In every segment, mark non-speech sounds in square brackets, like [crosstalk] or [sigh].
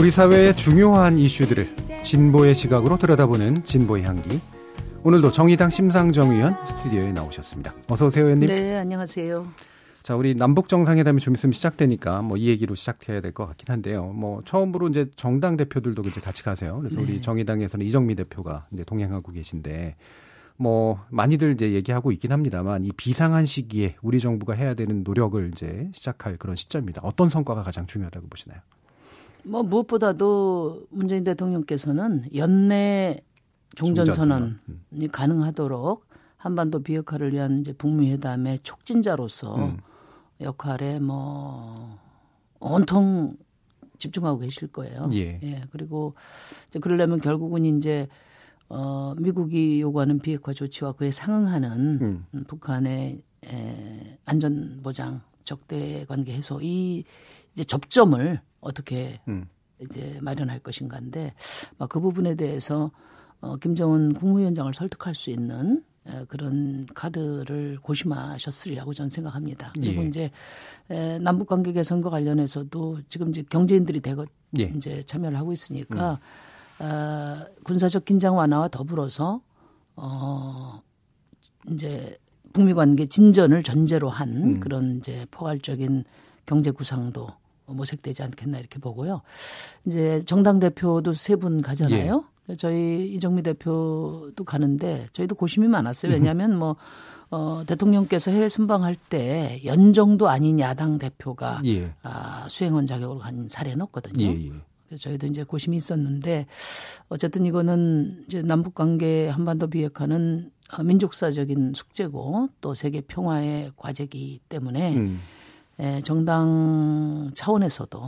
우리 사회의 중요한 이슈들을 진보의 시각으로 들여다보는 진보의 향기. 오늘도 정의당 심상정 의원 스튜디오에 나오셨습니다. 어서 오세요, 의원님. 네, 안녕하세요. 자, 우리 남북 정상회담이 좀 있으면 시작되니까 뭐 이 얘기로 시작해야 될 것 같긴 한데요. 뭐 처음으로 이제 정당 대표들도 이제 같이 가세요. 그래서 네. 우리 정의당에서는 이정미 대표가 이제 동행하고 계신데 뭐 많이들 이제 얘기하고 있긴 합니다만 이 비상한 시기에 우리 정부가 해야 되는 노력을 이제 시작할 그런 시점입니다. 어떤 성과가 가장 중요하다고 보시나요? 뭐 무엇보다도 문재인 대통령께서는 연내 종전선언이 종전선언. 음. 가능하도록 한반도 비핵화를 위한 이제 북미 회담의 촉진자로서 음. 역할에 뭐 온통 집중하고 계실 거예요. 예. 예. 그리고 이제 그러려면 결국은 이제 어 미국이 요구하는 비핵화 조치와 그에 상응하는 음. 북한의 에, 안전 보장 적대 관계 해소 이 이제 접점을 어떻게 음. 이제 마련할 것인가인데 막그 부분에 대해서 어, 김정은 국무위원장을 설득할 수 있는 에, 그런 카드를 고심하셨으리라고 저는 생각합니다. 그리고 예. 이제 에, 남북 관계 개선과 관련해서도 지금 이제 경제인들이 대거 예. 이제 참여를 하고 있으니까 음. 어, 군사적 긴장 완화와 더불어서 어 이제 북미 관계 진전을 전제로 한 음. 그런 이제 포괄적인 경제 구상도 모색되지 않겠나 이렇게 보고요. 이제 정당 대표도 세 분 가잖아요. 예. 저희 이정미 대표도 가는데 저희도 고심이 많았어요. 왜냐하면 뭐 어, 대통령께서 해외 순방할 때 연정도 아닌 야당 대표가 예. 아, 수행원 자격으로 간 사례는 없거든요. 예, 그 저희도 이제 고심이 있었는데 어쨌든 이거는 이제 남북 관계 한반도 비핵화는 어, 민족사적인 숙제고 또 세계 평화의 과제기 때문에 음. 예, 정당 차원에서도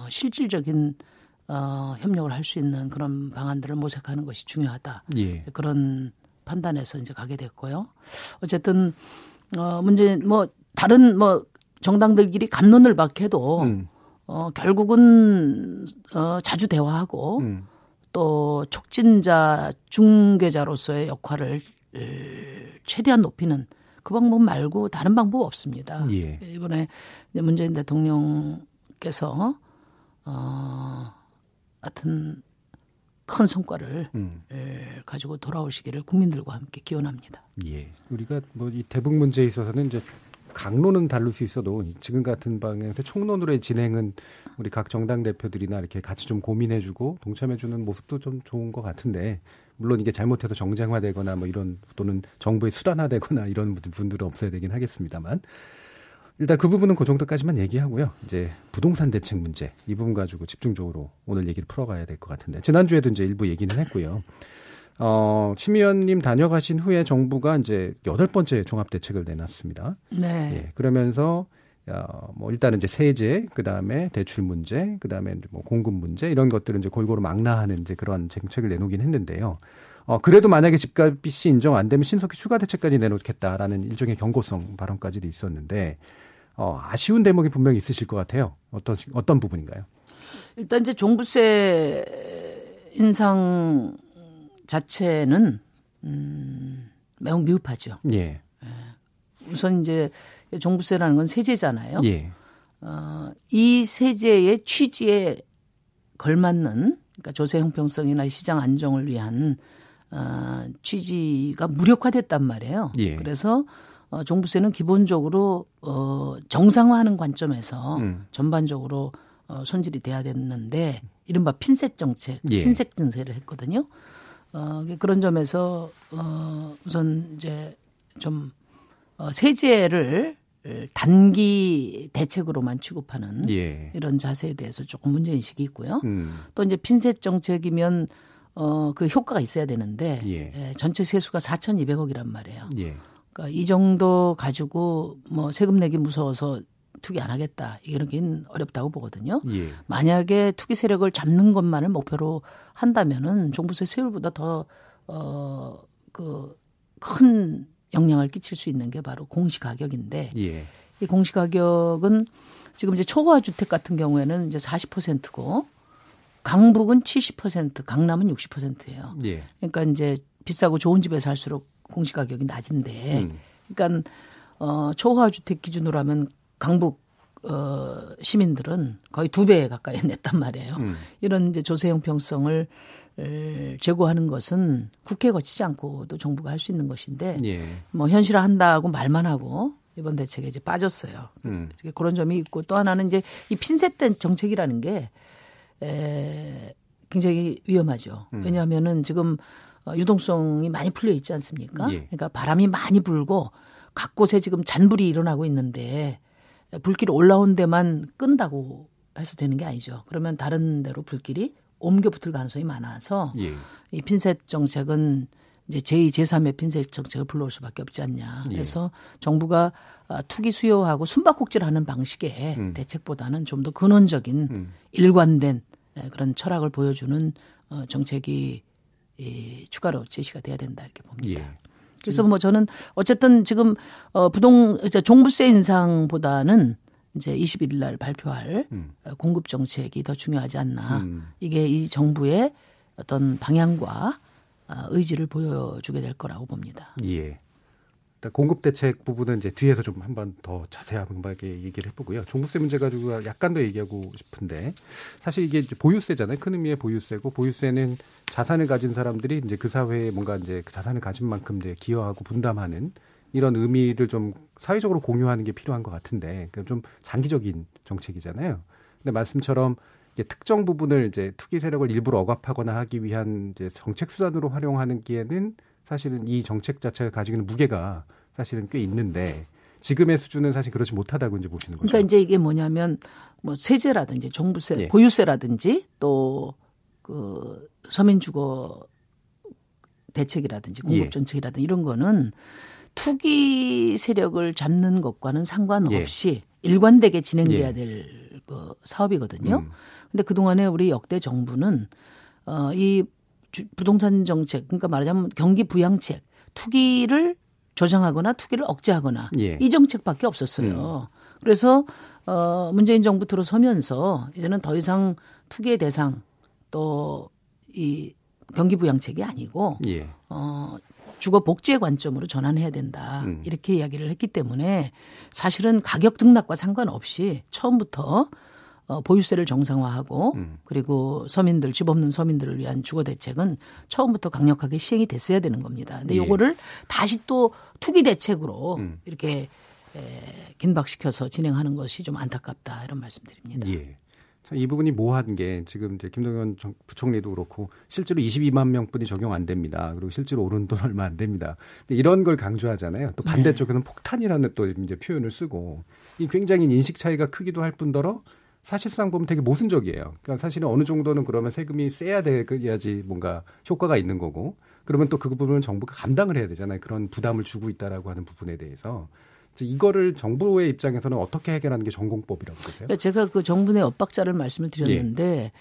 어, 실질적인 어, 협력을 할 수 있는 그런 방안들을 모색하는 것이 중요하다. 예. 그런 판단에서 이제 가게 됐고요. 어쨌든 어, 문제 뭐 다른 뭐 정당들끼리 감론을 박 해도 음. 어, 결국은 어, 자주 대화하고 음. 또 촉진자 중개자로서의 역할을 최대한 높이는 그 방법 말고 다른 방법 없습니다. 예. 이번에 문재인 대통령께서 어 하여튼 큰 성과를 음. 가지고 돌아오시기를 국민들과 함께 기원합니다. 예. 우리가 뭐 이 대북 문제에 있어서는 이제 강론은 다룰 수 있어도 지금 같은 방향에서 총론으로의 진행은 우리 각 정당 대표들이나 이렇게 같이 좀 고민해주고 동참해주는 모습도 좀 좋은 것 같은데 물론 이게 잘못해서 정쟁화되거나 뭐 이런 또는 정부의 수단화되거나 이런 분들은 없어야 되긴 하겠습니다만 일단 그 부분은 그 정도까지만 얘기하고요. 이제 부동산 대책 문제 이 부분 가지고 집중적으로 오늘 얘기를 풀어가야 될 것 같은데 지난주에도 이제 일부 얘기는 했고요. 어, 심 의원님 다녀가신 후에 정부가 이제 여덟 번째 종합 대책을 내놨습니다. 네. 예, 그러면서 어, 뭐 일단은 이제 세제, 그 다음에 대출 문제, 그 다음에 뭐 공급 문제 이런 것들을 이제 골고루 망라하는 이제 그런 정책을 내놓긴 했는데요. 어, 그래도 만약에 집값이 인정 안 되면 신속히 추가 대책까지 내놓겠다라는 일종의 경고성 발언까지도 있었는데, 어, 아쉬운 대목이 분명히 있으실 것 같아요. 어떤, 어떤 부분인가요? 일단 이제 종부세 인상 자체는 음, 매우 미흡하죠. 예. 예. 우선 이제 종부세라는 건 세제잖아요. 예. 어, 이 세제의 취지에 걸맞는 그러니까 조세 형평성이나 시장 안정을 위한 어, 취지가 무력화됐단 말이에요. 예. 그래서 어, 종부세는 기본적으로 어, 정상화하는 관점에서 음. 전반적으로 어, 손질이 돼야 됐는데 이른바 핀셋 정책, 예. 핀셋 증세를 했거든요. 어, 그런 점에서 어, 우선 이제 좀 어, 세제를 단기 대책으로만 취급하는 예. 이런 자세에 대해서 조금 문제 인식이 있고요. 음. 또 이제 핀셋 정책이면 어, 그 효과가 있어야 되는데 예. 예, 전체 세수가 4,200억이란 말이에요. 예. 그러니까 이 정도 가지고 뭐 세금 내기 무서워서 투기 안 하겠다 이러긴 어렵다고 보거든요. 예. 만약에 투기 세력을 잡는 것만을 목표로 한다면은 종부세 세율보다 더어그큰 영향을 끼칠 수 있는 게 바로 공시 가격인데 예. 이 공시 가격은 지금 이제 초과 주택 같은 경우에는 이제 40%고 강북은 70%, 강남은 60%예요. 예. 그러니까 이제 비싸고 좋은 집에 살수록 공시 가격이 낮은데, 음. 그러니까 어초과 주택 기준으로 하면 강북 어, 시민들은 거의 두배에 가까이 [laughs] 냈단 말이에요. 음. 이런 이제 조세 형평성을 제고하는 것은 국회 거치지 않고도 정부가 할 수 있는 것인데 예. 뭐 현실화한다고 말만 하고 이번 대책에 이제 빠졌어요. 음. 그런 점이 있고 또 하나는 이제 이 핀셋된 정책이라는 게 에, 굉장히 위험하죠. 음. 왜냐하면은 지금 어, 유동성이 많이 풀려 있지 않습니까? 예. 그러니까 바람이 많이 불고 각 곳에 지금 잔불이 일어나고 있는데 불길이 올라온 데만 끈다고 해서 되는 게 아니죠. 그러면 다른 데로 불길이 옮겨 붙을 가능성이 많아서 예. 이 핀셋 정책은 이제 제2, 제3의 핀셋 정책을 불러올 수밖에 없지 않냐. 예. 그래서 예. 정부가 아, 투기 수요하고 숨바꼭질하는 방식의 음. 대책보다는 좀 더 근원적인 음. 일관된 예, 그런 철학을 보여주는 어, 정책이 이 추가로 제시가 돼야 된다 이렇게 봅니다. 예. 그래서 뭐 저는 어쨌든 지금 어 부동 종부세 인상보다는 이제 21일 날 발표할 음. 공급 정책이 더 중요하지 않나. 음. 이게 이 정부의 어떤 방향과 아, 의지를 보여주게 될 거라고 봅니다. 예. 공급 대책 부분은 이제 뒤에서 좀 한 번 더 자세한 방법에 얘기를 해보고요. 종부세 문제 가지고 약간 더 얘기하고 싶은데 사실 이게 보유세잖아요. 큰 의미의 보유세고 보유세는 자산을 가진 사람들이 이제 그 사회에 뭔가 이제 그 자산을 가진 만큼 이제 기여하고 분담하는 이런 의미를 좀 사회적으로 공유하는 게 필요한 것 같은데 좀 장기적인 정책이잖아요. 근데 말씀처럼 특정 부분을 이제 투기 세력을 일부러 억압하거나 하기 위한 이제 정책 수단으로 활용하는 기에는 사실은 이 정책 자체가 가지고 있는 무게가 사실은 꽤 있는데 지금의 수준은 사실 그렇지 못하다고 이제 보시는 거죠. 그러니까 이제 이게 뭐냐면 뭐 세제라든지 종부세, 예. 보유세라든지 또 그 서민주거 대책이라든지 예. 공급 정책이라든지 예. 이런 거는 투기 세력을 잡는 것과는 상관없이 예. 일관되게 진행돼야 예. 될그 사업이거든요. 음. 근데 그동안에 우리 역대 정부는 어, 이 부동산 정책 그러니까 말하자면 경기 부양책 투기를 조장하거나 투기를 억제하거나 예. 이 정책밖에 없었어요. 음. 그래서 어 문재인 정부 들어서면서 이제는 더 이상 투기의 대상 또 이 경기 부양책이 아니고 예. 어 주거 복지의 관점으로 전환해야 된다. 음. 이렇게 이야기를 했기 때문에 사실은 가격 등락과 상관없이 처음부터 어, 보유세를 정상화하고 음. 그리고 서민들 집 없는 서민들을 위한 주거 대책은 처음부터 강력하게 시행이 됐어야 되는 겁니다. 근데 예. 요거를 다시 또 투기 대책으로 음. 이렇게 에, 긴박시켜서 진행하는 것이 좀 안타깝다 이런 말씀드립니다. 예. 이 부분이 모호한 게 지금 이제 김동연 부총리도 그렇고 실제로 22만 명분이 적용 안 됩니다. 그리고 실제로 오른 돈 얼마 안 됩니다. 이런 걸 강조하잖아요. 또 반대쪽에는 네. 폭탄이라는 또 이제 표현을 쓰고 이 굉장히 인식 차이가 크기도 할 뿐더러 사실상 보면 되게 모순적이에요. 그러니까 사실은 어느 정도는 그러면 세금이 세야 돼야지 뭔가 효과가 있는 거고 그러면 또 그 부분은 정부가 감당을 해야 되잖아요. 그런 부담을 주고 있다라고 하는 부분에 대해서 이거를 정부의 입장에서는 어떻게 해결하는 게 전공법이라고 보세요? 그러니까 제가 그 정부의 엇박자를 말씀을 드렸는데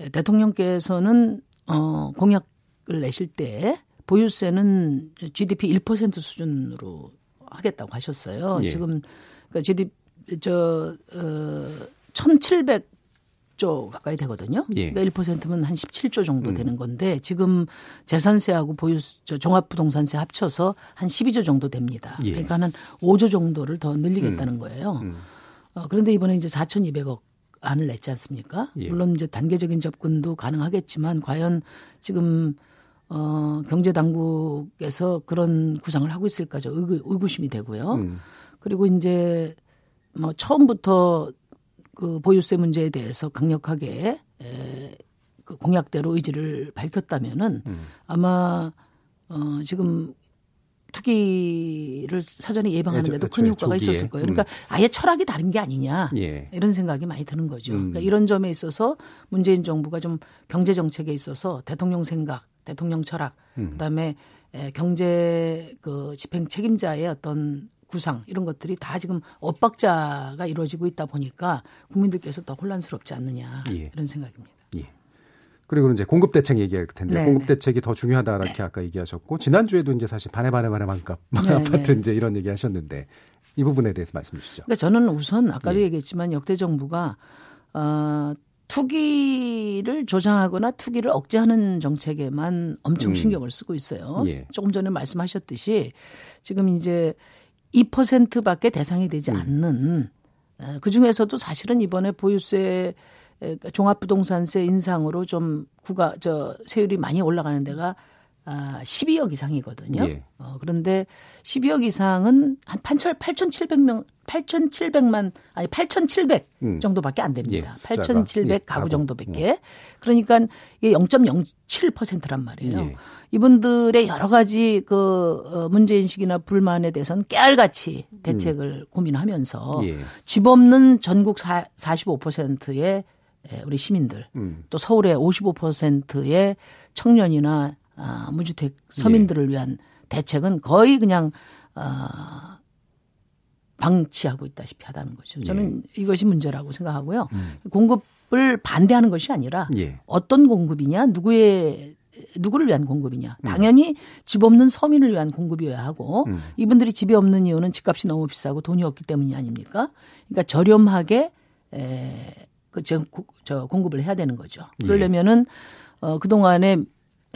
예. 대통령께서는 어 공약을 내실 때 보유세는 GDP 1% 수준으로 하겠다고 하셨어요. 예. 지금 그니까 러 GDP 저 어, 1,700조 가까이 되거든요. 예. 그러니까 1%면 한 17조 정도 음. 되는 건데 지금 재산세하고 보유 저 종합부동산세 합쳐서 한 12조 정도 됩니다. 예. 그러니까 한 5조 정도를 더 늘리겠다는 음. 거예요. 음. 어, 그런데 이번에 이제 4,200억 안을 냈지 않습니까? 예. 물론 이제 단계적인 접근도 가능하겠지만 과연 지금 어, 경제 당국에서 그런 구상을 하고 있을까 의구, 의구심이 되고요. 음. 그리고 이제 뭐 처음부터 그 보유세 문제에 대해서 강력하게 에, 그 공약대로 의지를 밝혔다면은 음. 아마 어, 지금 투기를 사전에 예방하는데도 예, 큰 효과가 있었을 거예요. 음. 그러니까 아예 철학이 다른 게 아니냐 예. 이런 생각이 많이 드는 거죠. 음. 그러니까 이런 점에 있어서 문재인 정부가 좀 경제 정책에 있어서 대통령 생각, 대통령 철학, 음. 그다음에 경제 그 집행 책임자의 어떤 구상 이런 것들이 다 지금 엇박자가 이루어지고 있다 보니까 국민들께서 더 혼란스럽지 않느냐 예. 이런 생각입니다. 예. 그리고 이제 공급 대책 얘기할 텐데 네, 공급 네. 대책이 더 중요하다 이렇게 네. 아까 얘기하셨고 지난 주에도 이제 사실 반에 반에 반에 반값 아파트 네, [laughs] 네. 이제 이런 얘기하셨는데 이 부분에 대해서 말씀 해 주시죠. 그러니까 저는 우선 아까도 예. 얘기했지만 역대 정부가 어, 투기를 조장하거나 투기를 억제하는 정책에만 엄청 음. 신경을 쓰고 있어요. 음. 예. 조금 전에 말씀하셨듯이 지금 이제 2%밖에 대상이 되지 음. 않는 그 중에서도 사실은 이번에 보유세 종합부동산세 인상으로 좀국가저 세율이 많이 올라가는 데가 아, 12억 이상이거든요. 예. 어, 그런데 12억 이상은 한 8천, 8,700명, 8,700만, 아니 8,700 음. 정도밖에 안 됩니다. 예, 8,700 예, 가구, 가구 정도밖에. 음. 그러니까 이게 0.07%란 말이에요. 예. 이분들의 여러 가지 그 어, 문제인식이나 불만에 대해서는 깨알같이 음. 대책을 음. 고민하면서 예. 집 없는 전국 사, 45%의 예, 우리 시민들 음. 또 서울의 55%의 청년이나 아, 무주택 서민들을 예. 위한 대책은 거의 그냥 아, 방치하고 있다시피 하다는 거죠. 저는 예. 이것이 문제라고 생각하고요. 음. 공급을 반대하는 것이 아니라 예. 어떤 공급이냐, 누구의 누구를 위한 공급이냐. 음. 당연히 음. 집 없는 서민을 위한 공급이어야 하고 음. 이분들이 집이 없는 이유는 집값이 너무 비싸고 돈이 없기 때문이 아닙니까? 그러니까 저렴하게 에, 그, 저, 저 공급을 해야 되는 거죠. 그러려면은 어, 그동안에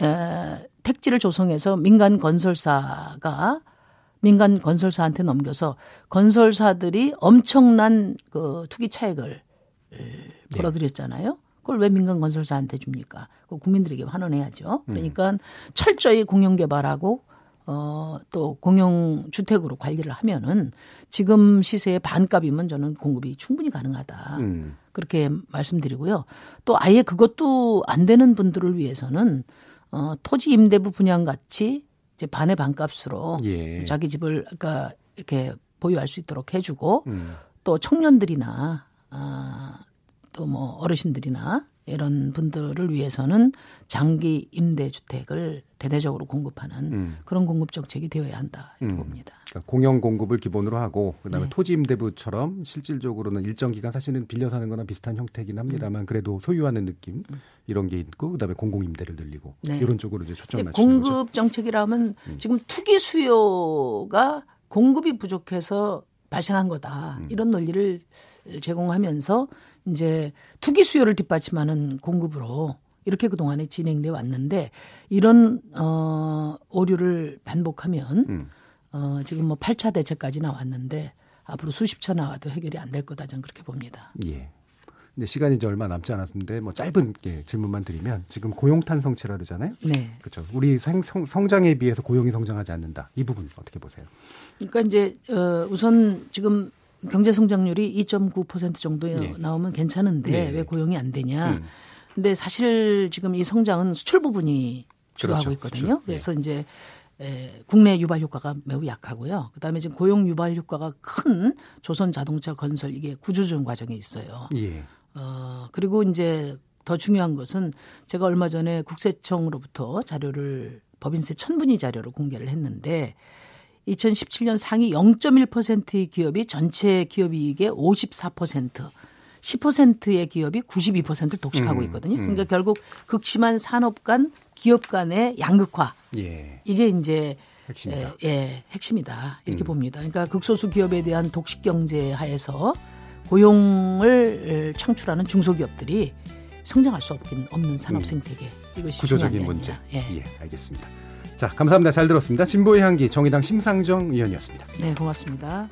에, 택지를 조성해서 민간 건설사가 민간 건설사한테 넘겨서 건설사들이 엄청난 그 투기 차액을 예. 벌어들였잖아요. 그걸 왜 민간 건설사한테 줍니까? 그 국민들에게 환원해야죠. 음. 그러니까 음. 철저히 공영 개발하고 어또 공영 주택으로 관리를 하면은 지금 시세의 반값이면 저는 공급이 충분히 가능하다. 음. 그렇게 말씀드리고요. 또 아예 그것도 안 되는 분들을 위해서는 어, 토지 임대부 분양 같이 이제 반의 반값으로 예. 자기 집을 그러니까 이렇게 보유할 수 있도록 해주고 음. 또 청년들이나 아, 또뭐 어르신들이나 이런 분들을 위해서는 장기 임대주택을 대대적으로 공급하는 음. 그런 공급 정책이 되어야 한다 이렇게 음. 봅니다. 그러니까 공영 공급을 기본으로 하고 그다음에 네. 토지 임대부처럼 실질적으로는 일정 기간 사실은 빌려 사는 거나 비슷한 형태긴 이 합니다만 음. 그래도 소유하는 느낌 음. 이런 게 있고 그다음에 공공 임대를 늘리고 네. 이런 쪽으로 이제 초점 맞추는 공급 거죠. 정책이라면 음. 지금 투기 수요가 공급이 부족해서 발생한 거다. 음. 이런 논리를 제공하면서 이제 투기 수요를 뒷받침하는 공급으로 이렇게 그동안에 진행돼 왔는데 이런 어 오류를 반복하면 음. 어 지금 뭐 8차 대책까지 나왔는데 앞으로 수십 차 나와도 해결이 안 될 거다 저는 그렇게 봅니다. 예. 근데 시간이 이제 얼마 남지 않았는데 뭐 짧은 게 예, 질문만 드리면 지금 고용 탄성체라 그러잖아요. 네. 그렇죠. 우리 생, 성, 성 장에 비해서 고용이 성장하지 않는다. 이 부분 어떻게 보세요? 그러니까 이제 어 우선 지금 경제 성장률이 2.9% 정도 네. 나오면 괜찮은데 네. 왜 고용이 안 되냐. 음. 근데 사실 지금 이 성장은 수출 부분이 그렇죠. 주도하고 그렇죠. 있거든요. 그래서 네. 이제 에, 국내 유발 효과가 매우 약하고요. 그다음에 지금 고용 유발 효과가 큰 조선 자동차 건설 이게 구조조정 과정에 있어요. 예. 어, 그리고 이제 더 중요한 것은 제가 얼마 전에 국세청으로부터 자료를 법인세 천분위 자료를 공개를 했는데 2017년 상위 0.1%의 기업이 전체 기업 이익의 54%, 10%의 기업이 92%를 독식하고 음, 있거든요. 음. 그러니까 결국 극심한 산업 간 기업 간의 양극화. 예. 이게 이제 핵심이다. 예, 예 핵심이다. 이렇게 음. 봅니다. 그러니까 극소수 기업에 대한 독식 경제 하에서 고용을 창출하는 중소기업들이 성장할 수 없긴 없는 산업 음. 생태계. 이것이 구조적인 문제. 예. 예, 알겠습니다. 자, 감사합니다. 잘 들었습니다. 진보의 향기 정의당 심상정 의원이었습니다. 네, 고맙습니다.